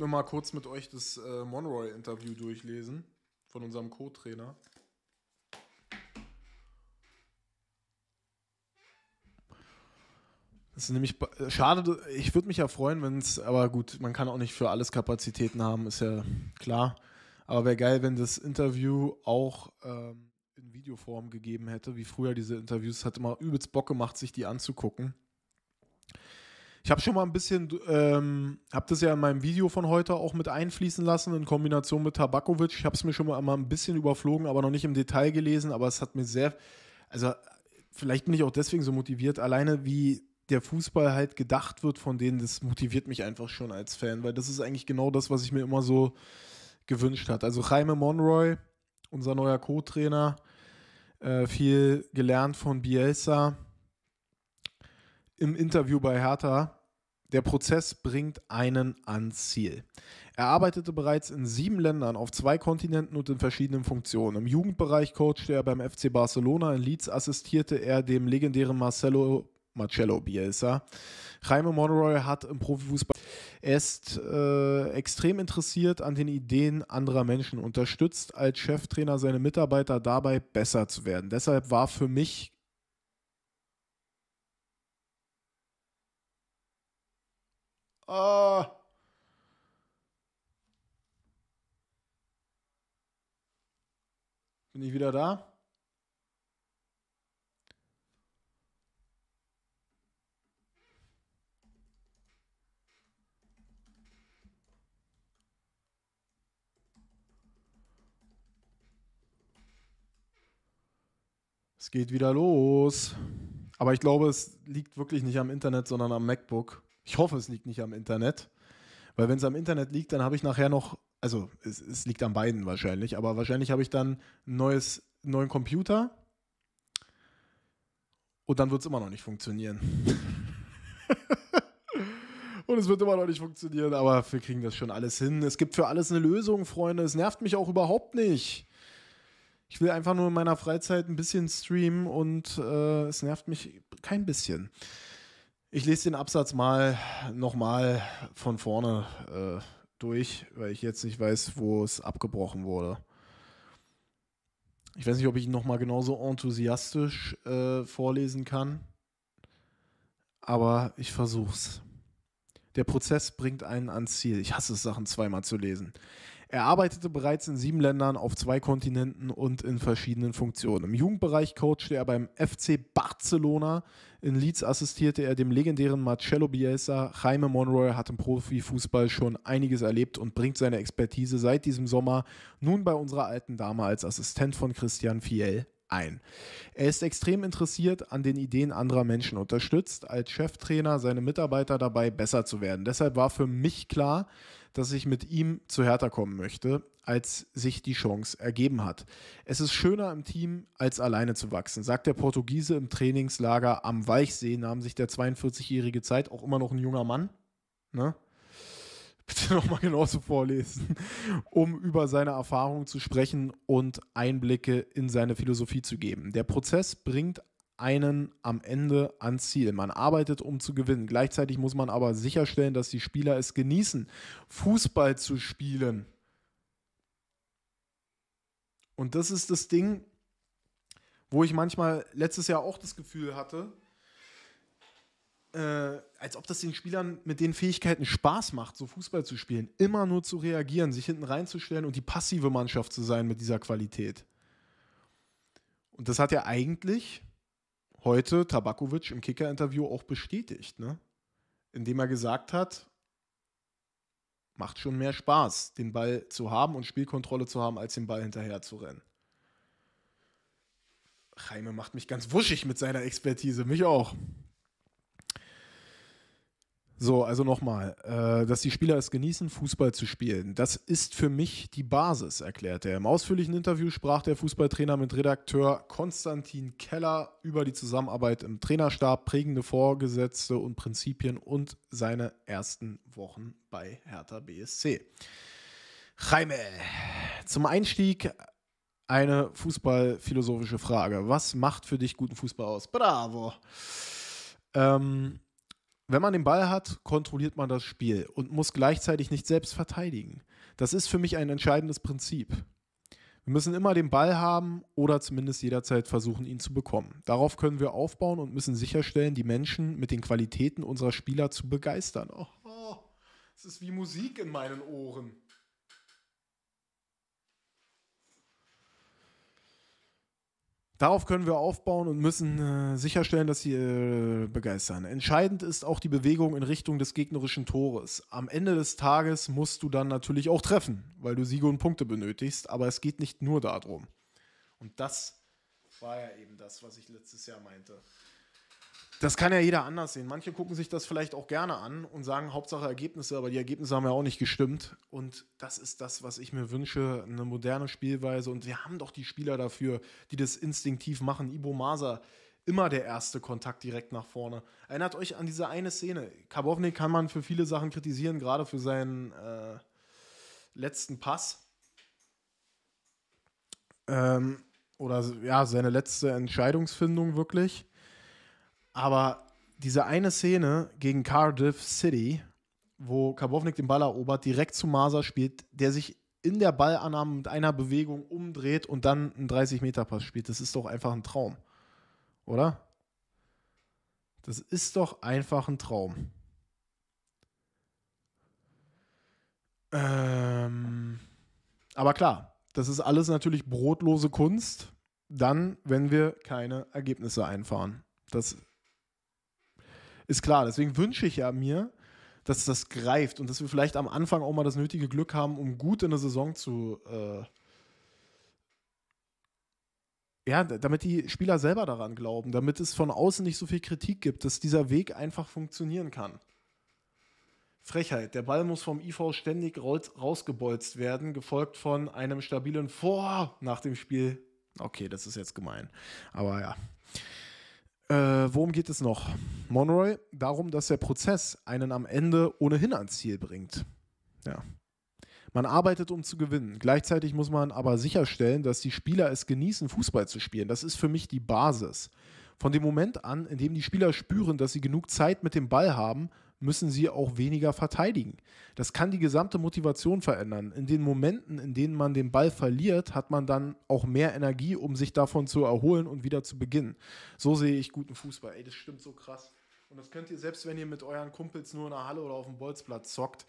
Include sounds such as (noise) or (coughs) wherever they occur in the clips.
würde mir mal kurz mit euch das äh, Monroy-Interview durchlesen von unserem Co-Trainer. Das ist nämlich schade, ich würde mich ja freuen, wenn es, aber gut, man kann auch nicht für alles Kapazitäten haben, ist ja klar. Aber wäre geil, wenn das Interview auch ähm, in Videoform gegeben hätte, wie früher diese Interviews. Hat immer übelst Bock gemacht, sich die anzugucken. Ich habe schon mal ein bisschen, ähm, habe das ja in meinem Video von heute auch mit einfließen lassen in Kombination mit Tabakovic. Ich habe es mir schon mal, mal ein bisschen überflogen, aber noch nicht im Detail gelesen. Aber es hat mir sehr, also vielleicht bin ich auch deswegen so motiviert, alleine wie der Fußball halt gedacht wird von denen, das motiviert mich einfach schon als Fan, weil das ist eigentlich genau das, was ich mir immer so gewünscht hat. Also Jaime Monroy, unser neuer Co-Trainer, äh, viel gelernt von Bielsa im Interview bei Hertha, der Prozess bringt einen ans Ziel. Er arbeitete bereits in sieben Ländern, auf zwei Kontinenten und in verschiedenen Funktionen. Im Jugendbereich coachte er beim FC Barcelona, in Leeds assistierte er dem legendären Marcelo Marcello Bielsa. Jaime Monroy hat im Profifußball. Er ist äh, extrem interessiert an den Ideen anderer Menschen, unterstützt als Cheftrainer seine Mitarbeiter dabei, besser zu werden. Deshalb war für mich Äh, bin ich wieder da? Es geht wieder los. Aber ich glaube, es liegt wirklich nicht am Internet, sondern am MacBook. Ich hoffe, es liegt nicht am Internet. Weil wenn es am Internet liegt, dann habe ich nachher noch, also es, es, liegt an beiden wahrscheinlich, aber wahrscheinlich habe ich dann einen neuen Computer und dann wird es immer noch nicht funktionieren. (laughs) und es wird immer noch nicht funktionieren, aber wir kriegen das schon alles hin. Es gibt für alles eine Lösung, Freunde. Es nervt mich auch überhaupt nicht. Ich will einfach nur in meiner Freizeit ein bisschen streamen und äh, es nervt mich kein bisschen. Ich lese den Absatz mal nochmal von vorne äh, durch, weil ich jetzt nicht weiß, wo es abgebrochen wurde. Ich weiß nicht, ob ich ihn nochmal genauso enthusiastisch äh, vorlesen kann, aber ich versuch's. Der Prozess bringt einen ans Ziel. Ich hasse es, Sachen zweimal zu lesen. Er arbeitete bereits in sieben Ländern, auf zwei Kontinenten und in verschiedenen Funktionen. Im Jugendbereich coachte er beim FC Barcelona, in Leeds assistierte er dem legendären Marcello Bielsa. Jaime Monroy hat im Profifußball schon einiges erlebt und bringt seine Expertise seit diesem Sommer nun bei unserer alten Dame als Assistent von Christian Fiel ein. Er ist extrem interessiert an den Ideen anderer Menschen, unterstützt als Cheftrainer seine Mitarbeiter dabei, besser zu werden. Deshalb war für mich klar, dass ich mit ihm zu Hertha kommen möchte, als sich die Chance ergeben hat. Es ist schöner im Team, als alleine zu wachsen, sagt der Portugiese im Trainingslager am Weichsee, nahm sich der 42-jährige Zeit, auch immer noch ein junger Mann. Ne? bitte nochmal genauso vorlesen, um über seine Erfahrungen zu sprechen und Einblicke in seine Philosophie zu geben. Der Prozess bringt einen am Ende ans Ziel. Man arbeitet, um zu gewinnen. Gleichzeitig muss man aber sicherstellen, dass die Spieler es genießen, Fußball zu spielen. Und das ist das Ding, wo ich manchmal letztes Jahr auch das Gefühl hatte, äh, als ob das den Spielern mit den Fähigkeiten Spaß macht, so Fußball zu spielen, immer nur zu reagieren, sich hinten reinzustellen und die passive Mannschaft zu sein mit dieser Qualität. Und das hat ja eigentlich heute Tabakovic im Kicker-Interview auch bestätigt, ne? indem er gesagt hat, macht schon mehr Spaß, den Ball zu haben und Spielkontrolle zu haben, als den Ball hinterher zu rennen. Reime macht mich ganz wuschig mit seiner Expertise, mich auch. So, also nochmal, äh, dass die Spieler es genießen, Fußball zu spielen. Das ist für mich die Basis, erklärt er. Im ausführlichen Interview sprach der Fußballtrainer mit Redakteur Konstantin Keller über die Zusammenarbeit im Trainerstab, prägende Vorgesetzte und Prinzipien und seine ersten Wochen bei Hertha BSC. Jaime, zum Einstieg eine fußballphilosophische Frage. Was macht für dich guten Fußball aus? Bravo! Ähm, wenn man den Ball hat, kontrolliert man das Spiel und muss gleichzeitig nicht selbst verteidigen. Das ist für mich ein entscheidendes Prinzip. Wir müssen immer den Ball haben oder zumindest jederzeit versuchen, ihn zu bekommen. Darauf können wir aufbauen und müssen sicherstellen, die Menschen mit den Qualitäten unserer Spieler zu begeistern. Oh, es ist wie Musik in meinen Ohren. Darauf können wir aufbauen und müssen äh, sicherstellen, dass sie äh, begeistern. Entscheidend ist auch die Bewegung in Richtung des gegnerischen Tores. Am Ende des Tages musst du dann natürlich auch treffen, weil du Siege und Punkte benötigst, aber es geht nicht nur darum. Und das war ja eben das, was ich letztes Jahr meinte. Das kann ja jeder anders sehen. Manche gucken sich das vielleicht auch gerne an und sagen, Hauptsache Ergebnisse, aber die Ergebnisse haben ja auch nicht gestimmt. Und das ist das, was ich mir wünsche, eine moderne Spielweise. Und wir haben doch die Spieler dafür, die das instinktiv machen. Ibo Maser, immer der erste Kontakt direkt nach vorne. Erinnert euch an diese eine Szene. Karbovnik kann man für viele Sachen kritisieren, gerade für seinen äh, letzten Pass. Ähm, oder ja, seine letzte Entscheidungsfindung wirklich. Aber diese eine Szene gegen Cardiff City, wo Karbovnik den Ball erobert, direkt zu Maser spielt, der sich in der Ballannahme mit einer Bewegung umdreht und dann einen 30-Meter-Pass spielt. Das ist doch einfach ein Traum. Oder? Das ist doch einfach ein Traum. Ähm, aber klar, das ist alles natürlich brotlose Kunst, dann, wenn wir keine Ergebnisse einfahren. Das ist klar. Deswegen wünsche ich ja mir, dass das greift und dass wir vielleicht am Anfang auch mal das nötige Glück haben, um gut in der Saison zu. Äh ja, damit die Spieler selber daran glauben, damit es von außen nicht so viel Kritik gibt, dass dieser Weg einfach funktionieren kann. Frechheit. Der Ball muss vom IV ständig rausgebolzt werden, gefolgt von einem stabilen Vor nach dem Spiel. Okay, das ist jetzt gemein. Aber ja, äh, worum geht es noch? Monroy, darum, dass der Prozess einen am Ende ohnehin ans Ziel bringt. Ja. Man arbeitet, um zu gewinnen. Gleichzeitig muss man aber sicherstellen, dass die Spieler es genießen, Fußball zu spielen. Das ist für mich die Basis. Von dem Moment an, in dem die Spieler spüren, dass sie genug Zeit mit dem Ball haben, müssen sie auch weniger verteidigen. Das kann die gesamte Motivation verändern. In den Momenten, in denen man den Ball verliert, hat man dann auch mehr Energie, um sich davon zu erholen und wieder zu beginnen. So sehe ich guten Fußball. Ey, das stimmt so krass. Und das könnt ihr selbst, wenn ihr mit euren Kumpels nur in der Halle oder auf dem Bolzplatz zockt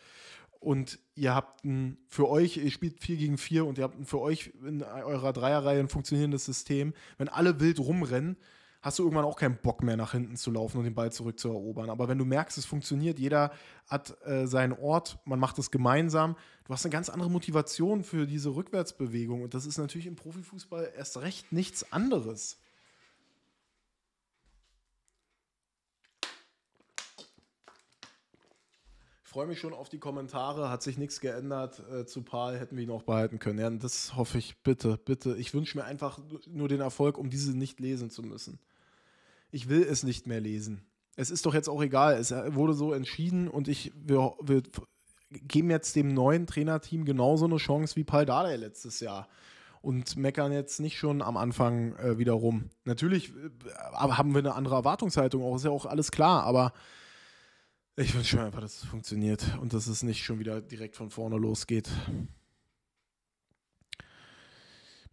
und ihr habt ein, für euch, ihr spielt 4 gegen 4 und ihr habt ein, für euch in eurer Dreierreihe ein funktionierendes System. Wenn alle wild rumrennen, hast du irgendwann auch keinen Bock mehr, nach hinten zu laufen und den Ball zurückzuerobern. Aber wenn du merkst, es funktioniert, jeder hat äh, seinen Ort, man macht es gemeinsam, du hast eine ganz andere Motivation für diese Rückwärtsbewegung. Und das ist natürlich im Profifußball erst recht nichts anderes. Ich freue mich schon auf die Kommentare. Hat sich nichts geändert. Äh, zu Paul hätten wir ihn auch behalten können. Ja, das hoffe ich. Bitte, bitte. Ich wünsche mir einfach nur den Erfolg, um diese nicht lesen zu müssen ich will es nicht mehr lesen. Es ist doch jetzt auch egal. Es wurde so entschieden und ich wir, wir geben jetzt dem neuen Trainerteam genauso eine Chance wie Paul Dardai letztes Jahr und meckern jetzt nicht schon am Anfang äh, wieder rum. Natürlich äh, haben wir eine andere Erwartungshaltung, auch ist ja auch alles klar, aber ich wünsche mir einfach, dass es funktioniert und dass es nicht schon wieder direkt von vorne losgeht.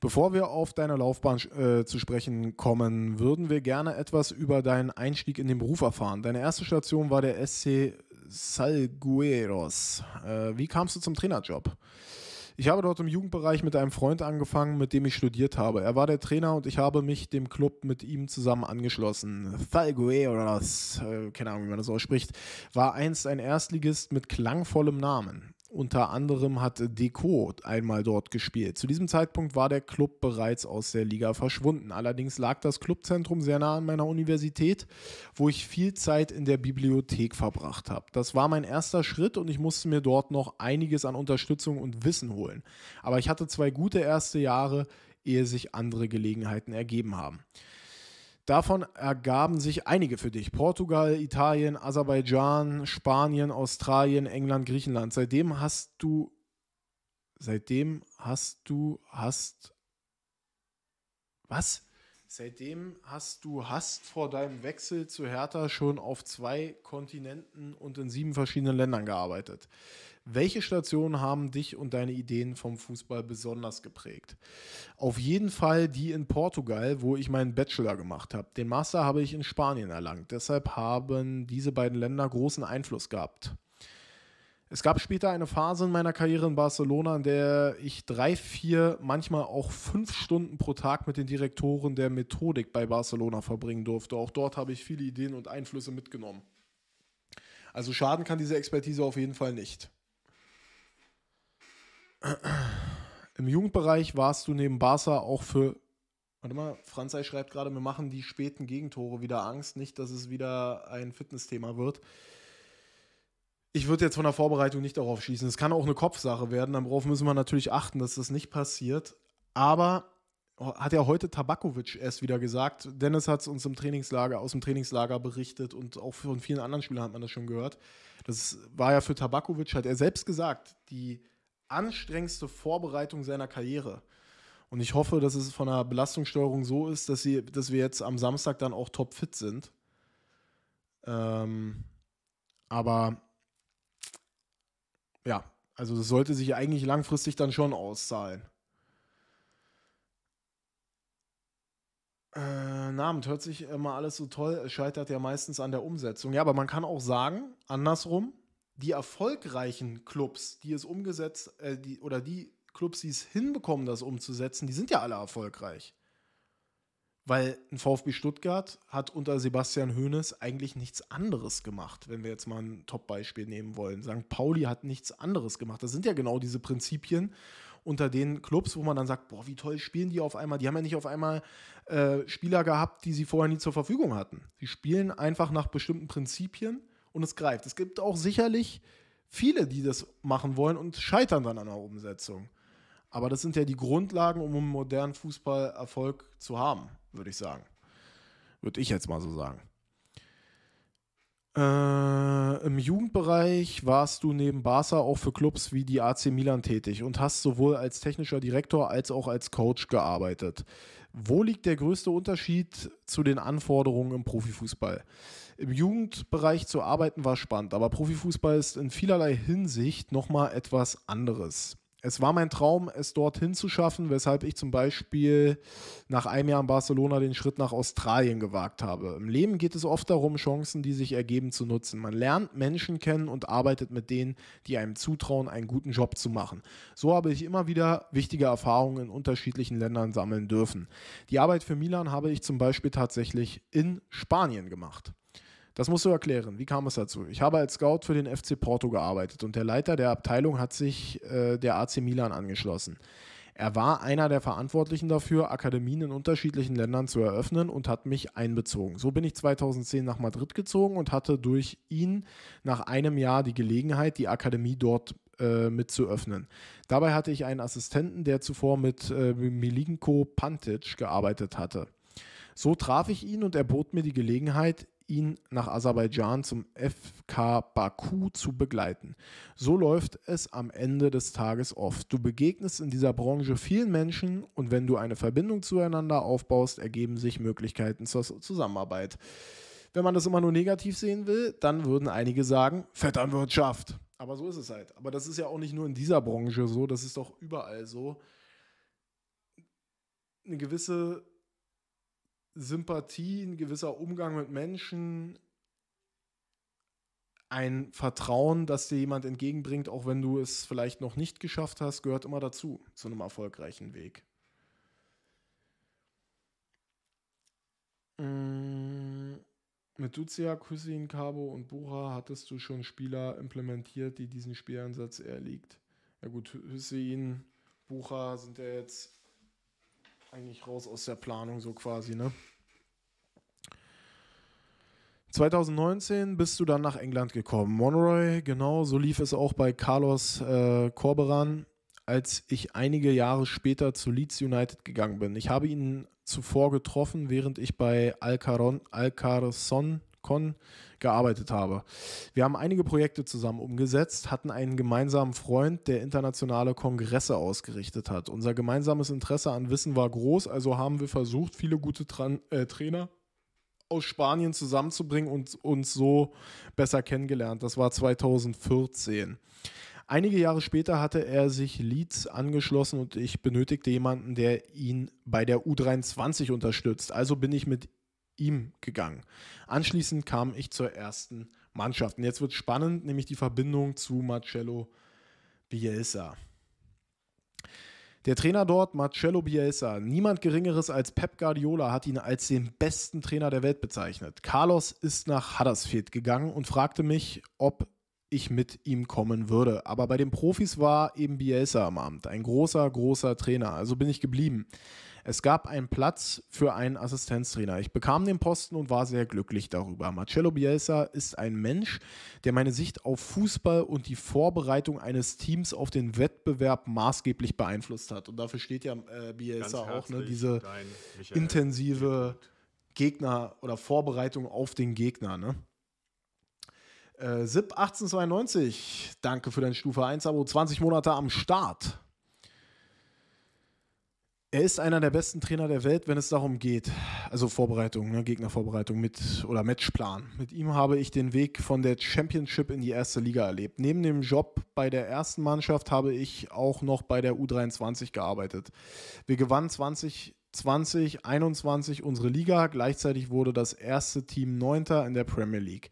Bevor wir auf deine Laufbahn äh, zu sprechen kommen, würden wir gerne etwas über deinen Einstieg in den Beruf erfahren. Deine erste Station war der SC Salgueros. Äh, wie kamst du zum Trainerjob? Ich habe dort im Jugendbereich mit einem Freund angefangen, mit dem ich studiert habe. Er war der Trainer und ich habe mich dem Club mit ihm zusammen angeschlossen. Salgueros, äh, keine Ahnung, wie man das ausspricht, war einst ein Erstligist mit klangvollem Namen. Unter anderem hat Deco einmal dort gespielt. Zu diesem Zeitpunkt war der Club bereits aus der Liga verschwunden. Allerdings lag das Clubzentrum sehr nah an meiner Universität, wo ich viel Zeit in der Bibliothek verbracht habe. Das war mein erster Schritt und ich musste mir dort noch einiges an Unterstützung und Wissen holen. Aber ich hatte zwei gute erste Jahre, ehe sich andere Gelegenheiten ergeben haben. Davon ergaben sich einige für dich. Portugal, Italien, Aserbaidschan, Spanien, Australien, England, Griechenland. Seitdem hast du, seitdem hast du, hast, was? Seitdem hast du Hast vor deinem Wechsel zu Hertha schon auf zwei Kontinenten und in sieben verschiedenen Ländern gearbeitet. Welche Stationen haben dich und deine Ideen vom Fußball besonders geprägt? Auf jeden Fall die in Portugal, wo ich meinen Bachelor gemacht habe. Den Master habe ich in Spanien erlangt. Deshalb haben diese beiden Länder großen Einfluss gehabt. Es gab später eine Phase in meiner Karriere in Barcelona, in der ich drei, vier, manchmal auch fünf Stunden pro Tag mit den Direktoren der Methodik bei Barcelona verbringen durfte. Auch dort habe ich viele Ideen und Einflüsse mitgenommen. Also schaden kann diese Expertise auf jeden Fall nicht. Im Jugendbereich warst du neben Barca auch für. Warte mal, Franzai schreibt gerade, wir machen die späten Gegentore wieder Angst, nicht, dass es wieder ein Fitnessthema wird. Ich würde jetzt von der Vorbereitung nicht darauf schießen. Es kann auch eine Kopfsache werden. Darauf müssen wir natürlich achten, dass das nicht passiert. Aber hat ja heute Tabakovic erst wieder gesagt. Dennis hat es uns im Trainingslager, aus dem Trainingslager berichtet und auch von vielen anderen Spielern hat man das schon gehört. Das war ja für Tabakovic, hat er selbst gesagt, die anstrengendste Vorbereitung seiner Karriere. Und ich hoffe, dass es von der Belastungssteuerung so ist, dass, sie, dass wir jetzt am Samstag dann auch topfit sind. Ähm, aber ja, also das sollte sich eigentlich langfristig dann schon auszahlen. Äh, Namen hört sich immer alles so toll, scheitert ja meistens an der Umsetzung. Ja, aber man kann auch sagen, andersrum, die erfolgreichen Clubs, die es umgesetzt, äh, die, oder die Clubs, die es hinbekommen, das umzusetzen, die sind ja alle erfolgreich. Weil ein VfB Stuttgart hat unter Sebastian Hoeneß eigentlich nichts anderes gemacht, wenn wir jetzt mal ein Top-Beispiel nehmen wollen. St. Pauli hat nichts anderes gemacht. Das sind ja genau diese Prinzipien unter den Clubs, wo man dann sagt, boah, wie toll spielen die auf einmal. Die haben ja nicht auf einmal äh, Spieler gehabt, die sie vorher nie zur Verfügung hatten. Sie spielen einfach nach bestimmten Prinzipien und es greift. Es gibt auch sicherlich viele, die das machen wollen und scheitern dann an der Umsetzung. Aber das sind ja die Grundlagen, um einen modernen Fußball Erfolg zu haben, würde ich sagen. Würde ich jetzt mal so sagen. Äh, Im Jugendbereich warst du neben Barca auch für Clubs wie die AC Milan tätig und hast sowohl als technischer Direktor als auch als Coach gearbeitet. Wo liegt der größte Unterschied zu den Anforderungen im Profifußball? Im Jugendbereich zu arbeiten war spannend, aber Profifußball ist in vielerlei Hinsicht nochmal etwas anderes. Es war mein Traum, es dorthin zu schaffen, weshalb ich zum Beispiel nach einem Jahr in Barcelona den Schritt nach Australien gewagt habe. Im Leben geht es oft darum, Chancen, die sich ergeben, zu nutzen. Man lernt Menschen kennen und arbeitet mit denen, die einem zutrauen, einen guten Job zu machen. So habe ich immer wieder wichtige Erfahrungen in unterschiedlichen Ländern sammeln dürfen. Die Arbeit für Milan habe ich zum Beispiel tatsächlich in Spanien gemacht. Das musst du erklären. Wie kam es dazu? Ich habe als Scout für den FC Porto gearbeitet und der Leiter der Abteilung hat sich äh, der AC Milan angeschlossen. Er war einer der Verantwortlichen dafür, Akademien in unterschiedlichen Ländern zu eröffnen und hat mich einbezogen. So bin ich 2010 nach Madrid gezogen und hatte durch ihn nach einem Jahr die Gelegenheit, die Akademie dort äh, mit zu öffnen. Dabei hatte ich einen Assistenten, der zuvor mit äh, Milinko Pantic gearbeitet hatte. So traf ich ihn und er bot mir die Gelegenheit, ihn nach Aserbaidschan zum FK Baku zu begleiten. So läuft es am Ende des Tages oft. Du begegnest in dieser Branche vielen Menschen und wenn du eine Verbindung zueinander aufbaust, ergeben sich Möglichkeiten zur Zusammenarbeit. Wenn man das immer nur negativ sehen will, dann würden einige sagen, Vetternwirtschaft. Aber so ist es halt. Aber das ist ja auch nicht nur in dieser Branche so, das ist doch überall so. Eine gewisse Sympathie, ein gewisser Umgang mit Menschen, ein Vertrauen, das dir jemand entgegenbringt, auch wenn du es vielleicht noch nicht geschafft hast, gehört immer dazu, zu einem erfolgreichen Weg. Mm, mit Duzia, Kusin, Cabo und Bora hattest du schon Spieler implementiert, die diesen Spielansatz erliegt. Ja gut, Hüssein, Bucher sind ja jetzt eigentlich raus aus der Planung, so quasi, ne? 2019 bist du dann nach England gekommen. Monroy, genau, so lief es auch bei Carlos äh, Corberan, als ich einige Jahre später zu Leeds United gegangen bin. Ich habe ihn zuvor getroffen, während ich bei Alcaron, Alcarson Con gearbeitet habe. Wir haben einige Projekte zusammen umgesetzt, hatten einen gemeinsamen Freund, der internationale Kongresse ausgerichtet hat. Unser gemeinsames Interesse an Wissen war groß, also haben wir versucht, viele gute Tran äh, Trainer aus Spanien zusammenzubringen und uns so besser kennengelernt. Das war 2014. Einige Jahre später hatte er sich Leeds angeschlossen und ich benötigte jemanden, der ihn bei der U23 unterstützt. Also bin ich mit ihm gegangen. Anschließend kam ich zur ersten Mannschaft. Und jetzt wird spannend, nämlich die Verbindung zu Marcello Bielsa. Der Trainer dort, Marcello Bielsa, niemand Geringeres als Pep Guardiola, hat ihn als den besten Trainer der Welt bezeichnet. Carlos ist nach Huddersfield gegangen und fragte mich, ob ich mit ihm kommen würde. Aber bei den Profis war eben Bielsa am Abend. ein großer, großer Trainer. Also bin ich geblieben. Es gab einen Platz für einen Assistenztrainer. Ich bekam den Posten und war sehr glücklich darüber. Marcello Bielsa ist ein Mensch, der meine Sicht auf Fußball und die Vorbereitung eines Teams auf den Wettbewerb maßgeblich beeinflusst hat. Und dafür steht ja äh, Bielsa auch, ne, diese intensive Gegner- oder Vorbereitung auf den Gegner. Ne? Äh, SIP 1892, danke für dein Stufe 1-Abo, 20 Monate am Start. Er ist einer der besten Trainer der Welt, wenn es darum geht, also Vorbereitung, ne, Gegnervorbereitung mit oder Matchplan. Mit ihm habe ich den Weg von der Championship in die erste Liga erlebt. Neben dem Job bei der ersten Mannschaft habe ich auch noch bei der U23 gearbeitet. Wir gewannen 2020, 20, 21 unsere Liga. Gleichzeitig wurde das erste Team Neunter in der Premier League.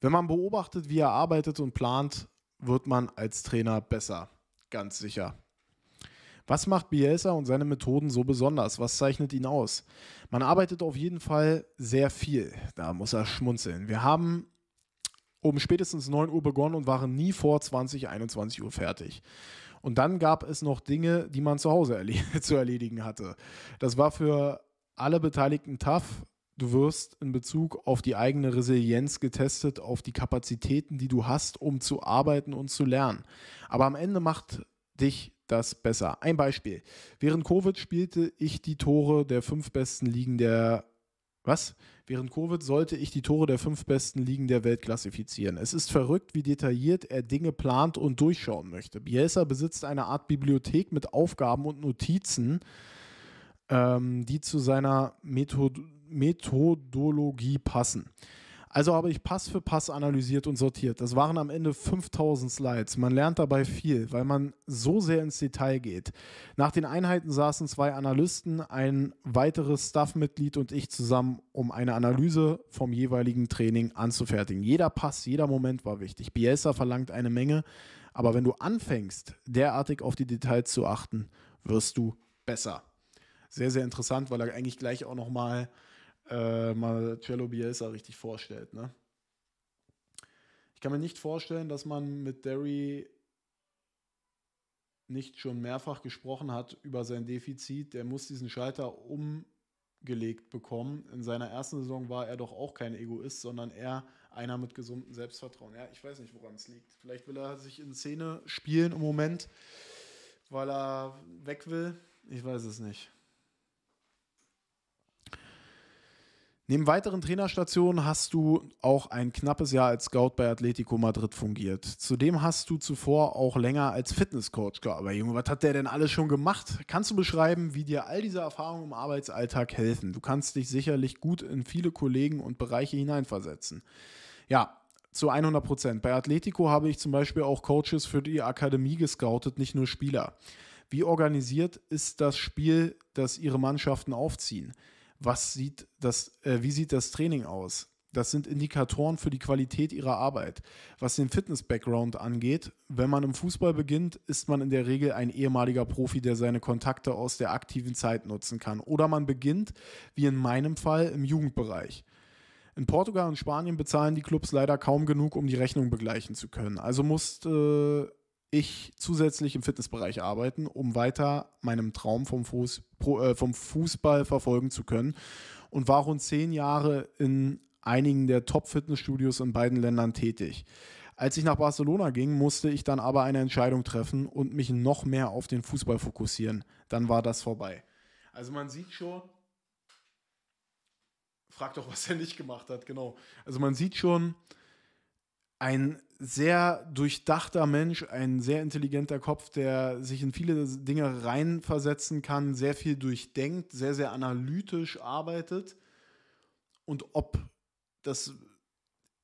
Wenn man beobachtet, wie er arbeitet und plant, wird man als Trainer besser. Ganz sicher. Was macht Bielsa und seine Methoden so besonders? Was zeichnet ihn aus? Man arbeitet auf jeden Fall sehr viel. Da muss er schmunzeln. Wir haben um spätestens 9 Uhr begonnen und waren nie vor 20, 21 Uhr fertig. Und dann gab es noch Dinge, die man zu Hause erled (laughs) zu erledigen hatte. Das war für alle Beteiligten tough. Du wirst in Bezug auf die eigene Resilienz getestet, auf die Kapazitäten, die du hast, um zu arbeiten und zu lernen. Aber am Ende macht dich das besser. Ein Beispiel. Während Covid spielte ich die Tore der fünf besten Ligen der was? Während Covid sollte ich die Tore der fünf besten Ligen der Welt klassifizieren. Es ist verrückt, wie detailliert er Dinge plant und durchschauen möchte. Bielsa besitzt eine Art Bibliothek mit Aufgaben und Notizen, ähm, die zu seiner Method Methodologie passen. Also habe ich Pass für Pass analysiert und sortiert. Das waren am Ende 5000 Slides. Man lernt dabei viel, weil man so sehr ins Detail geht. Nach den Einheiten saßen zwei Analysten, ein weiteres Staff-Mitglied und ich zusammen, um eine Analyse vom jeweiligen Training anzufertigen. Jeder Pass, jeder Moment war wichtig. Bielsa verlangt eine Menge, aber wenn du anfängst, derartig auf die Details zu achten, wirst du besser. Sehr, sehr interessant, weil er eigentlich gleich auch nochmal mal äh, mal Cello Bielsa richtig vorstellt. Ne? Ich kann mir nicht vorstellen, dass man mit Derry nicht schon mehrfach gesprochen hat über sein Defizit. Der muss diesen Schalter umgelegt bekommen. In seiner ersten Saison war er doch auch kein Egoist, sondern eher einer mit gesundem Selbstvertrauen. Ja, ich weiß nicht, woran es liegt. Vielleicht will er sich in Szene spielen im Moment, weil er weg will. Ich weiß es nicht. Neben weiteren Trainerstationen hast du auch ein knappes Jahr als Scout bei Atletico Madrid fungiert. Zudem hast du zuvor auch länger als Fitnesscoach gearbeitet. Junge, was hat der denn alles schon gemacht? Kannst du beschreiben, wie dir all diese Erfahrungen im Arbeitsalltag helfen? Du kannst dich sicherlich gut in viele Kollegen und Bereiche hineinversetzen. Ja, zu 100 Prozent. Bei Atletico habe ich zum Beispiel auch Coaches für die Akademie gescoutet, nicht nur Spieler. Wie organisiert ist das Spiel, das ihre Mannschaften aufziehen? was sieht das, äh, wie sieht das Training aus? Das sind Indikatoren für die Qualität ihrer Arbeit. Was den Fitness-Background angeht, wenn man im Fußball beginnt, ist man in der Regel ein ehemaliger Profi, der seine Kontakte aus der aktiven Zeit nutzen kann. Oder man beginnt, wie in meinem Fall, im Jugendbereich. In Portugal und Spanien bezahlen die Clubs leider kaum genug, um die Rechnung begleichen zu können. Also musste äh, ich zusätzlich im Fitnessbereich arbeiten, um weiter meinem Traum vom, Fuß, äh, vom Fußball verfolgen zu können. Und war rund zehn Jahre in einigen der Top-Fitnessstudios in beiden Ländern tätig. Als ich nach Barcelona ging, musste ich dann aber eine Entscheidung treffen und mich noch mehr auf den Fußball fokussieren. Dann war das vorbei. Also man sieht schon, frag doch, was er nicht gemacht hat, genau. Also man sieht schon, ein sehr durchdachter Mensch, ein sehr intelligenter Kopf, der sich in viele Dinge reinversetzen kann, sehr viel durchdenkt, sehr, sehr analytisch arbeitet. Und ob das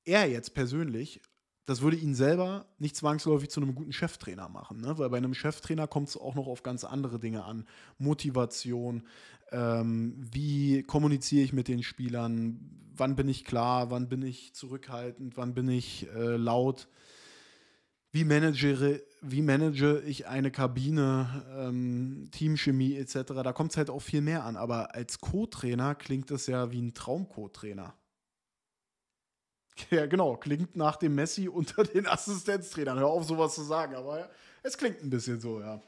er jetzt persönlich das würde ihn selber nicht zwangsläufig zu einem guten Cheftrainer machen, ne? weil bei einem Cheftrainer kommt es auch noch auf ganz andere Dinge an. Motivation, ähm, wie kommuniziere ich mit den Spielern, wann bin ich klar, wann bin ich zurückhaltend, wann bin ich äh, laut, wie managere, wie manage ich eine Kabine, ähm, Teamchemie etc. Da kommt es halt auch viel mehr an, aber als Co-Trainer klingt es ja wie ein Traum-Co-Trainer. (laughs) Ja, genau. Klingt nach dem Messi unter den Assistenztrainern. Hör auf, sowas zu sagen, aber es klingt ein bisschen so, ja.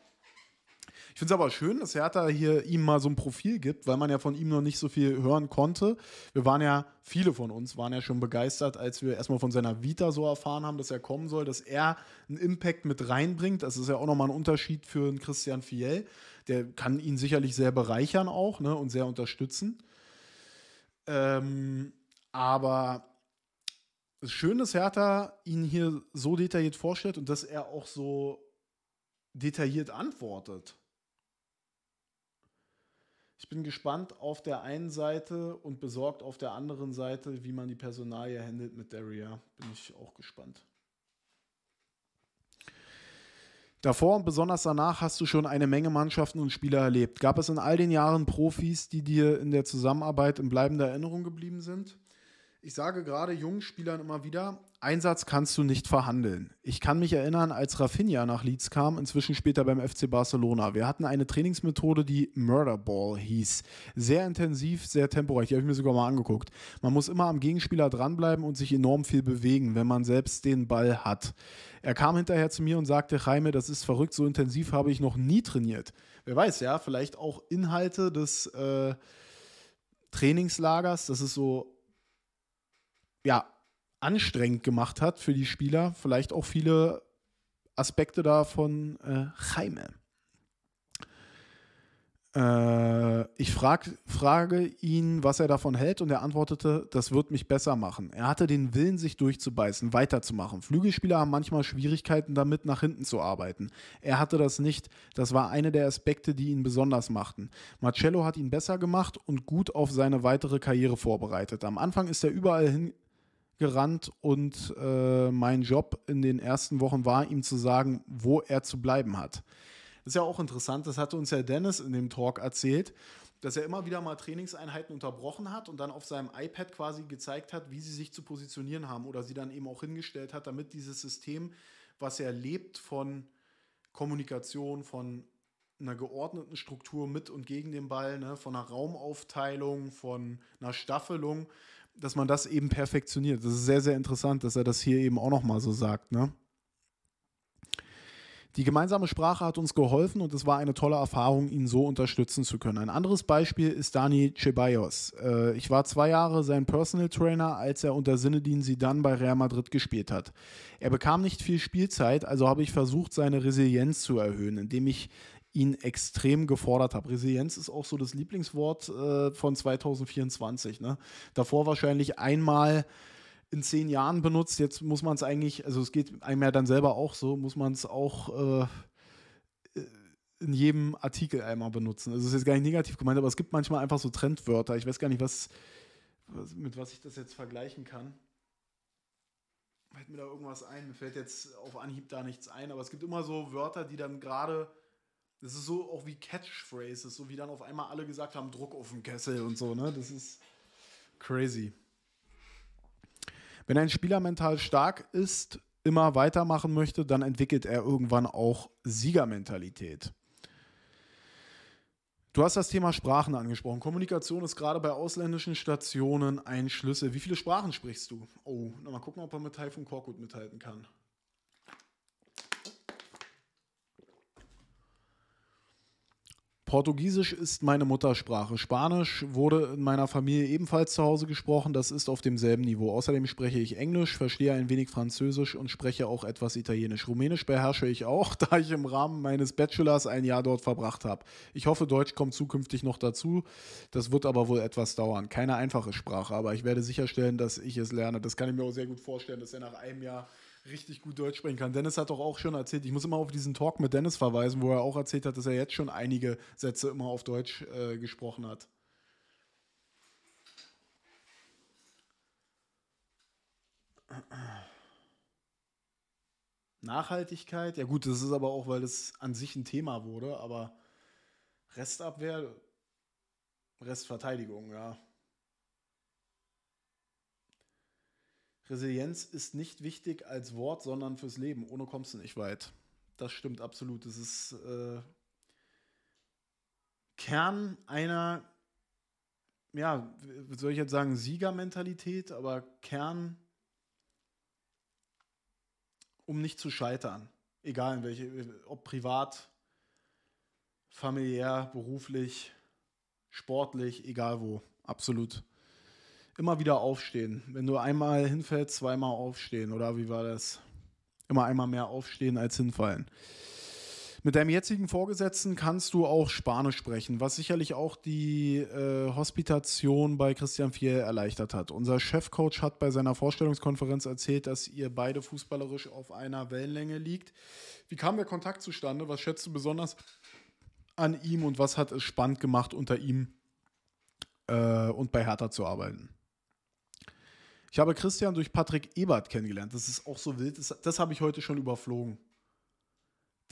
Ich finde es aber schön, dass Hertha hier ihm mal so ein Profil gibt, weil man ja von ihm noch nicht so viel hören konnte. Wir waren ja, viele von uns waren ja schon begeistert, als wir erstmal von seiner Vita so erfahren haben, dass er kommen soll, dass er einen Impact mit reinbringt. Das ist ja auch nochmal ein Unterschied für einen Christian Fiel. Der kann ihn sicherlich sehr bereichern auch ne, und sehr unterstützen. Ähm, aber ist schön, dass Hertha ihn hier so detailliert vorstellt und dass er auch so detailliert antwortet. Ich bin gespannt auf der einen Seite und besorgt auf der anderen Seite, wie man die Personalie handelt mit Daria. Bin ich auch gespannt. Davor und besonders danach hast du schon eine Menge Mannschaften und Spieler erlebt. Gab es in all den Jahren Profis, die dir in der Zusammenarbeit in bleibender Erinnerung geblieben sind? Ich sage gerade jungen Spielern immer wieder, Einsatz kannst du nicht verhandeln. Ich kann mich erinnern, als Rafinha nach Leeds kam, inzwischen später beim FC Barcelona. Wir hatten eine Trainingsmethode, die Murderball hieß. Sehr intensiv, sehr temporeich. Die habe ich mir sogar mal angeguckt. Man muss immer am Gegenspieler dranbleiben und sich enorm viel bewegen, wenn man selbst den Ball hat. Er kam hinterher zu mir und sagte, Jaime, das ist verrückt, so intensiv habe ich noch nie trainiert. Wer weiß, ja, vielleicht auch Inhalte des... Äh, Trainingslagers, das ist so ja, anstrengend gemacht hat für die Spieler. Vielleicht auch viele Aspekte davon äh, Jaime. Äh, ich frag, frage ihn, was er davon hält, und er antwortete, das wird mich besser machen. Er hatte den Willen, sich durchzubeißen, weiterzumachen. Flügelspieler haben manchmal Schwierigkeiten damit, nach hinten zu arbeiten. Er hatte das nicht. Das war einer der Aspekte, die ihn besonders machten. Marcello hat ihn besser gemacht und gut auf seine weitere Karriere vorbereitet. Am Anfang ist er überall hin, gerannt und äh, mein Job in den ersten Wochen war, ihm zu sagen, wo er zu bleiben hat. Das ist ja auch interessant, das hatte uns ja Dennis in dem Talk erzählt, dass er immer wieder mal Trainingseinheiten unterbrochen hat und dann auf seinem iPad quasi gezeigt hat, wie sie sich zu positionieren haben oder sie dann eben auch hingestellt hat, damit dieses System, was er lebt von Kommunikation, von einer geordneten Struktur mit und gegen den Ball, ne, von einer Raumaufteilung, von einer Staffelung, dass man das eben perfektioniert. Das ist sehr, sehr interessant, dass er das hier eben auch nochmal so sagt. Ne? Die gemeinsame Sprache hat uns geholfen und es war eine tolle Erfahrung, ihn so unterstützen zu können. Ein anderes Beispiel ist Dani Ceballos. Äh, ich war zwei Jahre sein Personal Trainer, als er unter Sinedin Sidan bei Real Madrid gespielt hat. Er bekam nicht viel Spielzeit, also habe ich versucht, seine Resilienz zu erhöhen, indem ich ihn extrem gefordert habe. Resilienz ist auch so das Lieblingswort äh, von 2024. Ne? Davor wahrscheinlich einmal in zehn Jahren benutzt. Jetzt muss man es eigentlich, also es geht einem ja dann selber auch so, muss man es auch äh, in jedem Artikel einmal benutzen. Also es ist jetzt gar nicht negativ gemeint, aber es gibt manchmal einfach so Trendwörter. Ich weiß gar nicht, was, was mit was ich das jetzt vergleichen kann. Fällt mir da irgendwas ein? Mir fällt jetzt auf Anhieb da nichts ein, aber es gibt immer so Wörter, die dann gerade das ist so auch wie Catchphrases, so wie dann auf einmal alle gesagt haben, Druck auf den Kessel und so, ne? Das ist crazy. Wenn ein Spieler mental stark ist, immer weitermachen möchte, dann entwickelt er irgendwann auch Siegermentalität. Du hast das Thema Sprachen angesprochen. Kommunikation ist gerade bei ausländischen Stationen ein Schlüssel. Wie viele Sprachen sprichst du? Oh, mal gucken, ob er mit Typhoon Korkut mithalten kann. Portugiesisch ist meine Muttersprache. Spanisch wurde in meiner Familie ebenfalls zu Hause gesprochen. Das ist auf demselben Niveau. Außerdem spreche ich Englisch, verstehe ein wenig Französisch und spreche auch etwas Italienisch. Rumänisch beherrsche ich auch, (laughs) da ich im Rahmen meines Bachelors ein Jahr dort verbracht habe. Ich hoffe, Deutsch kommt zukünftig noch dazu. Das wird aber wohl etwas dauern. Keine einfache Sprache, aber ich werde sicherstellen, dass ich es lerne. Das kann ich mir auch sehr gut vorstellen, dass er nach einem Jahr richtig gut Deutsch sprechen kann. Dennis hat doch auch schon erzählt, ich muss immer auf diesen Talk mit Dennis verweisen, wo er auch erzählt hat, dass er jetzt schon einige Sätze immer auf Deutsch äh, gesprochen hat. Nachhaltigkeit, ja gut, das ist aber auch, weil das an sich ein Thema wurde, aber Restabwehr, Restverteidigung, ja. Resilienz ist nicht wichtig als Wort, sondern fürs Leben. Ohne kommst du nicht weit. Das stimmt absolut. Das ist äh, Kern einer, ja, soll ich jetzt sagen, Siegermentalität, aber Kern, um nicht zu scheitern. Egal in welche, ob privat, familiär, beruflich, sportlich, egal wo. Absolut. Immer wieder aufstehen. Wenn du einmal hinfällst, zweimal aufstehen. Oder wie war das? Immer einmal mehr aufstehen als hinfallen. Mit deinem jetzigen Vorgesetzten kannst du auch Spanisch sprechen, was sicherlich auch die äh, Hospitation bei Christian Fier erleichtert hat. Unser Chefcoach hat bei seiner Vorstellungskonferenz erzählt, dass ihr beide fußballerisch auf einer Wellenlänge liegt. Wie kam der Kontakt zustande? Was schätzt du besonders an ihm und was hat es spannend gemacht, unter ihm äh, und bei Hertha zu arbeiten? Ich habe Christian durch Patrick Ebert kennengelernt. Das ist auch so wild. Das, das habe ich heute schon überflogen.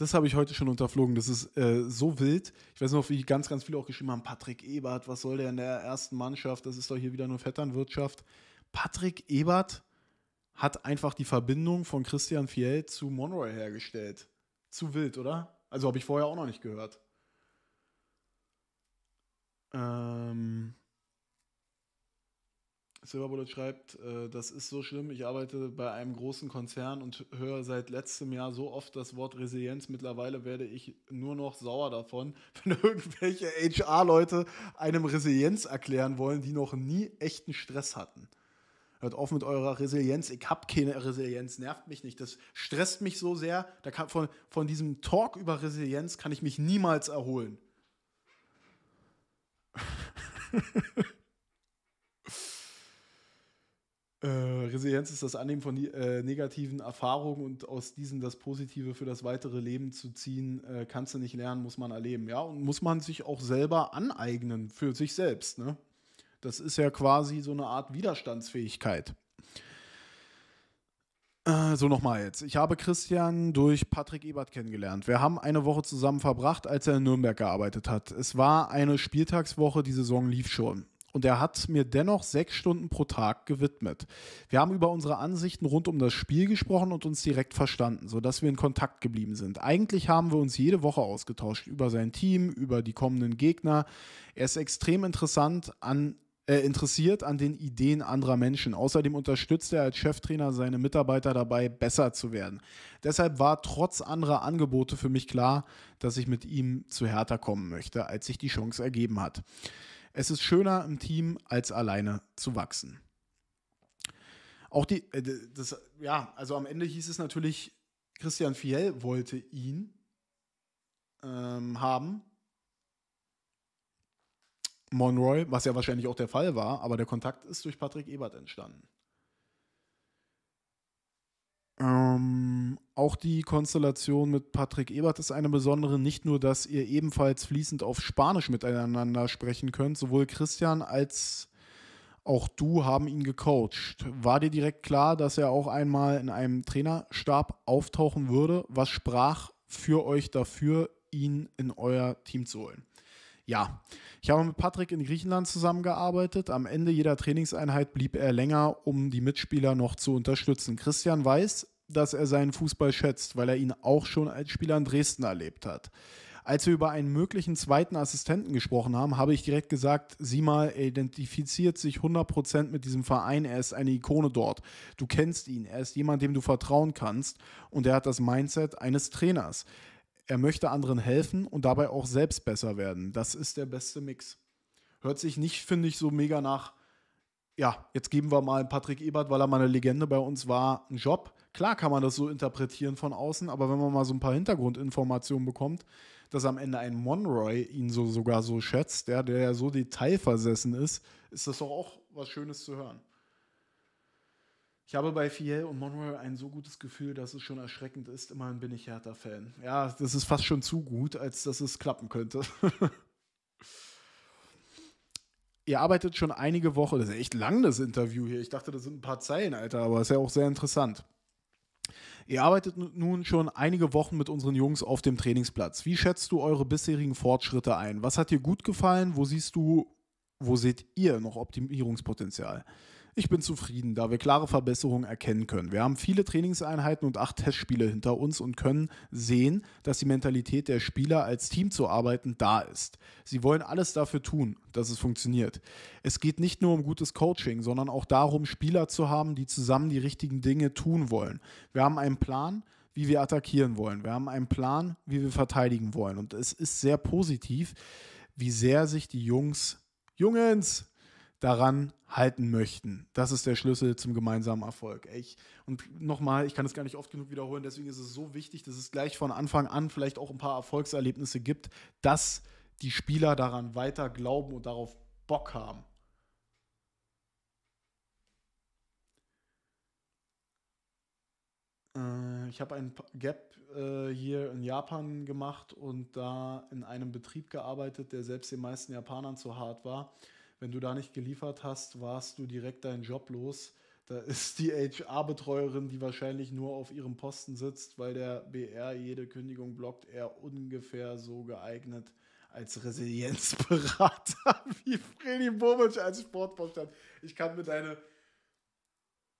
Das habe ich heute schon unterflogen. Das ist äh, so wild. Ich weiß noch, wie ganz, ganz viele auch geschrieben haben: Patrick Ebert, was soll der in der ersten Mannschaft? Das ist doch hier wieder nur Vetternwirtschaft. Patrick Ebert hat einfach die Verbindung von Christian Fiel zu Monroy hergestellt. Zu wild, oder? Also habe ich vorher auch noch nicht gehört. Ähm, Silverbullet schreibt, äh, das ist so schlimm, ich arbeite bei einem großen Konzern und höre seit letztem Jahr so oft das Wort Resilienz. Mittlerweile werde ich nur noch sauer davon, (laughs) wenn irgendwelche HR-Leute einem Resilienz erklären wollen, die noch nie echten Stress hatten. Hört auf mit eurer Resilienz. Ich habe keine Resilienz, nervt mich nicht. Das stresst mich so sehr. Da kann, von, von diesem Talk über Resilienz kann ich mich niemals erholen. (laughs) Äh, Resilienz ist das Annehmen von äh, negativen Erfahrungen und aus diesen das Positive für das weitere Leben zu ziehen, äh, kannst du nicht lernen, muss man erleben. Ja, und muss man sich auch selber aneignen für sich selbst. Ne? Das ist ja quasi so eine Art Widerstandsfähigkeit. Äh, so nochmal jetzt. Ich habe Christian durch Patrick Ebert kennengelernt. Wir haben eine Woche zusammen verbracht, als er in Nürnberg gearbeitet hat. Es war eine Spieltagswoche, die Saison lief schon. Und er hat mir dennoch sechs Stunden pro Tag gewidmet. Wir haben über unsere Ansichten rund um das Spiel gesprochen und uns direkt verstanden, sodass wir in Kontakt geblieben sind. Eigentlich haben wir uns jede Woche ausgetauscht über sein Team, über die kommenden Gegner. Er ist extrem interessant an äh, interessiert an den Ideen anderer Menschen. Außerdem unterstützt er als Cheftrainer seine Mitarbeiter dabei, besser zu werden. Deshalb war trotz anderer Angebote für mich klar, dass ich mit ihm zu Hertha kommen möchte, als sich die Chance ergeben hat. Es ist schöner im Team, als alleine zu wachsen. Auch die, äh, das, ja, also am Ende hieß es natürlich, Christian Fiel wollte ihn ähm, haben. Monroy, was ja wahrscheinlich auch der Fall war, aber der Kontakt ist durch Patrick Ebert entstanden. Ähm, auch die Konstellation mit Patrick Ebert ist eine besondere, nicht nur, dass ihr ebenfalls fließend auf Spanisch miteinander sprechen könnt, sowohl Christian als auch du haben ihn gecoacht. War dir direkt klar, dass er auch einmal in einem Trainerstab auftauchen würde? Was sprach für euch dafür, ihn in euer Team zu holen? Ja, ich habe mit Patrick in Griechenland zusammengearbeitet. Am Ende jeder Trainingseinheit blieb er länger, um die Mitspieler noch zu unterstützen. Christian weiß, dass er seinen Fußball schätzt, weil er ihn auch schon als Spieler in Dresden erlebt hat. Als wir über einen möglichen zweiten Assistenten gesprochen haben, habe ich direkt gesagt, sieh mal, er identifiziert sich 100% mit diesem Verein, er ist eine Ikone dort. Du kennst ihn, er ist jemand, dem du vertrauen kannst und er hat das Mindset eines Trainers er möchte anderen helfen und dabei auch selbst besser werden. Das ist der beste Mix. Hört sich nicht, finde ich, so mega nach, ja, jetzt geben wir mal Patrick Ebert, weil er mal eine Legende bei uns war, einen Job. Klar kann man das so interpretieren von außen, aber wenn man mal so ein paar Hintergrundinformationen bekommt, dass am Ende ein Monroy ihn so sogar so schätzt, ja, der ja so detailversessen ist, ist das doch auch was Schönes zu hören. Ich habe bei Fiel und Monroe ein so gutes Gefühl, dass es schon erschreckend ist. Immerhin bin ich härter fan Ja, das ist fast schon zu gut, als dass es klappen könnte. (laughs) Ihr arbeitet schon einige Wochen, das ist echt lang, das Interview hier. Ich dachte, das sind ein paar Zeilen, Alter, aber ist ja auch sehr interessant. Ihr arbeitet nun schon einige Wochen mit unseren Jungs auf dem Trainingsplatz. Wie schätzt du eure bisherigen Fortschritte ein? Was hat dir gut gefallen? Wo siehst du, wo seht ihr noch Optimierungspotenzial? Ich bin zufrieden, da wir klare Verbesserungen erkennen können. Wir haben viele Trainingseinheiten und acht Testspiele hinter uns und können sehen, dass die Mentalität der Spieler als Team zu arbeiten da ist. Sie wollen alles dafür tun, dass es funktioniert. Es geht nicht nur um gutes Coaching, sondern auch darum, Spieler zu haben, die zusammen die richtigen Dinge tun wollen. Wir haben einen Plan, wie wir attackieren wollen. Wir haben einen Plan, wie wir verteidigen wollen. Und es ist sehr positiv, wie sehr sich die Jungs, Jungens, daran halten möchten. Das ist der Schlüssel zum gemeinsamen Erfolg. Ich, und nochmal, ich kann es gar nicht oft genug wiederholen, deswegen ist es so wichtig, dass es gleich von Anfang an vielleicht auch ein paar Erfolgserlebnisse gibt, dass die Spieler daran weiter glauben und darauf Bock haben. Äh, ich habe ein Gap äh, hier in Japan gemacht und da in einem Betrieb gearbeitet, der selbst den meisten Japanern zu hart war. Wenn du da nicht geliefert hast, warst du direkt deinen Job los. Da ist die HR-Betreuerin, die wahrscheinlich nur auf ihrem Posten sitzt, weil der BR jede Kündigung blockt, eher ungefähr so geeignet als Resilienzberater (laughs) wie Freddy Bobic als Sportvorstand. Ich kann mir deine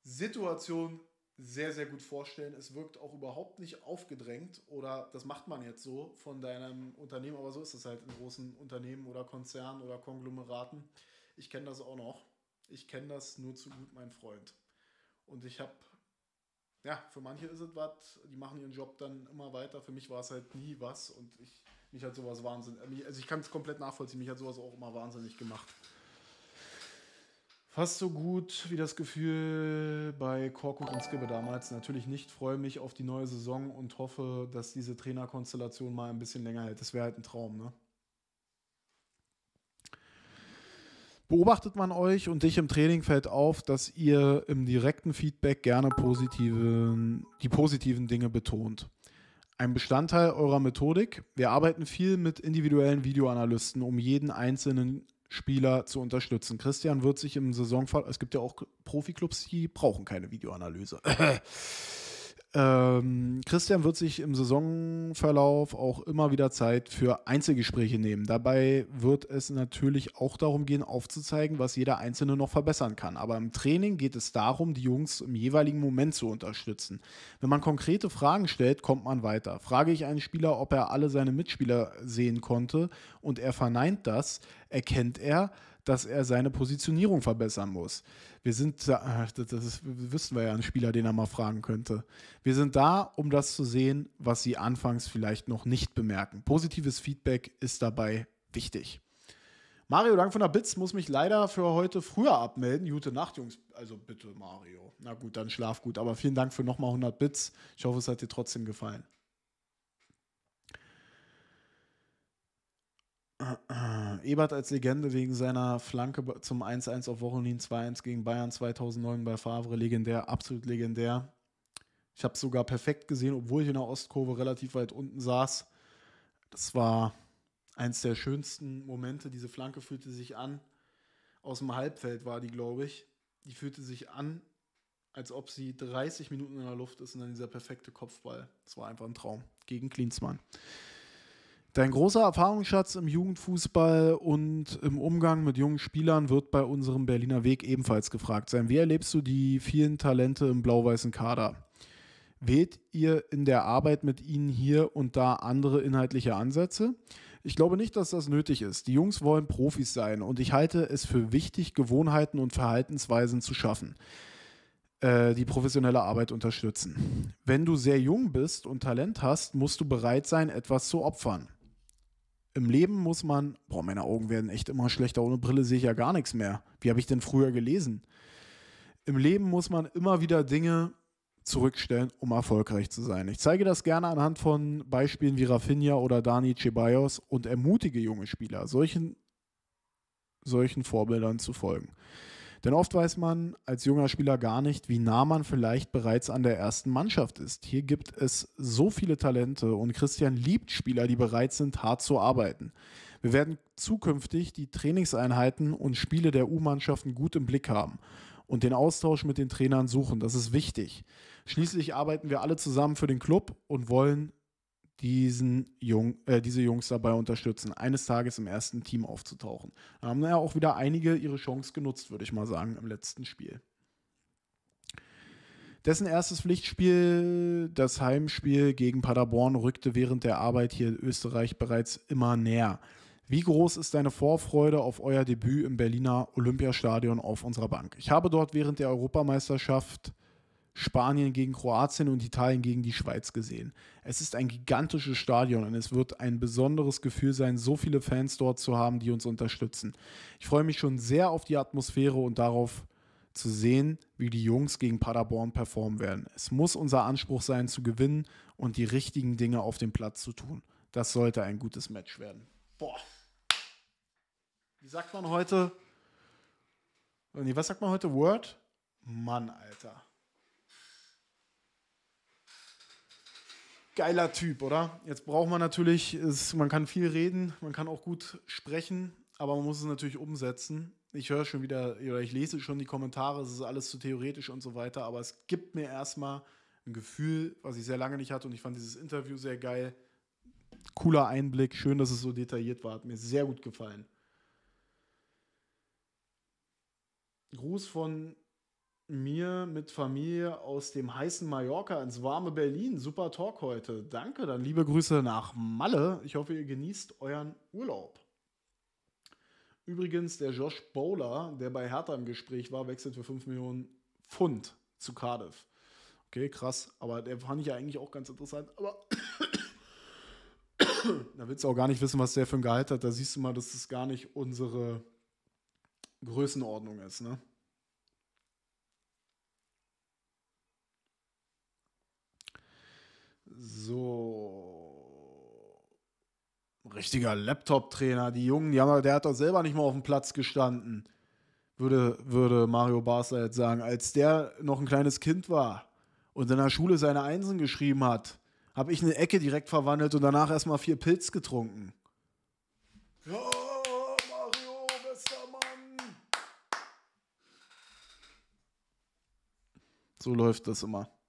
Situation sehr, sehr gut vorstellen. Es wirkt auch überhaupt nicht aufgedrängt oder das macht man jetzt so von deinem Unternehmen, aber so ist es halt in großen Unternehmen oder Konzernen oder Konglomeraten ich kenne das auch noch. Ich kenne das nur zu gut, mein Freund. Und ich habe, ja, für manche ist es was, die machen ihren Job dann immer weiter. Für mich war es halt nie was und ich, mich hat sowas wahnsinnig, äh, also ich kann es komplett nachvollziehen, mich hat sowas auch immer wahnsinnig gemacht. Fast so gut wie das Gefühl bei Korkut und Skibbe damals. Natürlich nicht. Freue mich auf die neue Saison und hoffe, dass diese Trainerkonstellation mal ein bisschen länger hält. Das wäre halt ein Traum, ne? Beobachtet man euch und dich im Training fällt auf, dass ihr im direkten Feedback gerne positiven, die positiven Dinge betont. Ein Bestandteil eurer Methodik. Wir arbeiten viel mit individuellen Videoanalysten, um jeden einzelnen Spieler zu unterstützen. Christian wird sich im Saisonfall, es gibt ja auch Profiklubs, die brauchen keine Videoanalyse. (laughs) Ähm, Christian wird sich im Saisonverlauf auch immer wieder Zeit für Einzelgespräche nehmen. Dabei wird es natürlich auch darum gehen, aufzuzeigen, was jeder Einzelne noch verbessern kann. Aber im Training geht es darum, die Jungs im jeweiligen Moment zu unterstützen. Wenn man konkrete Fragen stellt, kommt man weiter. Frage ich einen Spieler, ob er alle seine Mitspieler sehen konnte und er verneint das, erkennt er, dass er seine Positionierung verbessern muss. Wir sind da, das, das wüssten wir ja einen Spieler, den er mal fragen könnte. Wir sind da, um das zu sehen, was sie anfangs vielleicht noch nicht bemerken. Positives Feedback ist dabei wichtig. Mario Lang von der Bitz muss mich leider für heute früher abmelden. Gute Nacht, Jungs. Also bitte, Mario. Na gut, dann schlaf gut. Aber vielen Dank für nochmal 100 Bits. Ich hoffe, es hat dir trotzdem gefallen. (clears throat) Ebert als Legende wegen seiner Flanke zum 1-1 auf Wochenlin 2-1 gegen Bayern 2009 bei Favre, legendär, absolut legendär. Ich habe es sogar perfekt gesehen, obwohl ich in der Ostkurve relativ weit unten saß. Das war eins der schönsten Momente. Diese Flanke fühlte sich an. Aus dem Halbfeld war die, glaube ich. Die fühlte sich an, als ob sie 30 Minuten in der Luft ist und dann dieser perfekte Kopfball. Das war einfach ein Traum gegen Klinsmann. Dein großer Erfahrungsschatz im Jugendfußball und im Umgang mit jungen Spielern wird bei unserem Berliner Weg ebenfalls gefragt sein. Wie erlebst du die vielen Talente im blau-weißen Kader? Wählt ihr in der Arbeit mit ihnen hier und da andere inhaltliche Ansätze? Ich glaube nicht, dass das nötig ist. Die Jungs wollen Profis sein und ich halte es für wichtig, Gewohnheiten und Verhaltensweisen zu schaffen, äh, die professionelle Arbeit unterstützen. Wenn du sehr jung bist und Talent hast, musst du bereit sein, etwas zu opfern im Leben muss man, boah, meine Augen werden echt immer schlechter, ohne Brille sehe ich ja gar nichts mehr. Wie habe ich denn früher gelesen? Im Leben muss man immer wieder Dinge zurückstellen, um erfolgreich zu sein. Ich zeige das gerne anhand von Beispielen wie Rafinha oder Dani Ceballos und ermutige junge Spieler, solchen, solchen Vorbildern zu folgen. Denn oft weiß man als junger Spieler gar nicht, wie nah man vielleicht bereits an der ersten Mannschaft ist. Hier gibt es so viele Talente und Christian liebt Spieler, die bereit sind, hart zu arbeiten. Wir werden zukünftig die Trainingseinheiten und Spiele der U-Mannschaften gut im Blick haben und den Austausch mit den Trainern suchen. Das ist wichtig. Schließlich arbeiten wir alle zusammen für den Club und wollen diesen Jung, äh, diese Jungs dabei unterstützen, eines Tages im ersten Team aufzutauchen. Da haben ja auch wieder einige ihre Chance genutzt, würde ich mal sagen, im letzten Spiel. Dessen erstes Pflichtspiel, das Heimspiel gegen Paderborn, rückte während der Arbeit hier in Österreich bereits immer näher. Wie groß ist deine Vorfreude auf euer Debüt im Berliner Olympiastadion auf unserer Bank? Ich habe dort während der Europameisterschaft Spanien gegen Kroatien und Italien gegen die Schweiz gesehen. Es ist ein gigantisches Stadion und es wird ein besonderes Gefühl sein, so viele Fans dort zu haben, die uns unterstützen. Ich freue mich schon sehr auf die Atmosphäre und darauf zu sehen, wie die Jungs gegen Paderborn performen werden. Es muss unser Anspruch sein, zu gewinnen und die richtigen Dinge auf dem Platz zu tun. Das sollte ein gutes Match werden. Boah. Wie sagt man heute? Nee, was sagt man heute? Word? Mann, Alter. geiler Typ, oder? Jetzt braucht man natürlich, ist, man kann viel reden, man kann auch gut sprechen, aber man muss es natürlich umsetzen. Ich höre schon wieder, oder ich lese schon die Kommentare, es ist alles zu theoretisch und so weiter, aber es gibt mir erstmal ein Gefühl, was ich sehr lange nicht hatte und ich fand dieses Interview sehr geil. Cooler Einblick, schön, dass es so detailliert war, hat mir sehr gut gefallen. Gruß von mir mit Familie aus dem heißen Mallorca ins warme Berlin. Super Talk heute. Danke, dann liebe Grüße nach Malle. Ich hoffe, ihr genießt euren Urlaub. Übrigens, der Josh Bowler, der bei Hertha im Gespräch war, wechselt für 5 Millionen Pfund zu Cardiff. Okay, krass. Aber der fand ich ja eigentlich auch ganz interessant. Aber (coughs) da willst du auch gar nicht wissen, was der für ein Gehalt hat. Da siehst du mal, dass das gar nicht unsere Größenordnung ist, ne? So. Richtiger Laptop-Trainer, die Jungen, die haben, der hat doch selber nicht mal auf dem Platz gestanden, würde, würde Mario Barca jetzt sagen. Als der noch ein kleines Kind war und in der Schule seine Einsen geschrieben hat, habe ich eine Ecke direkt verwandelt und danach erstmal vier Pilz getrunken. Ja, Mario, bester Mann! So läuft das immer.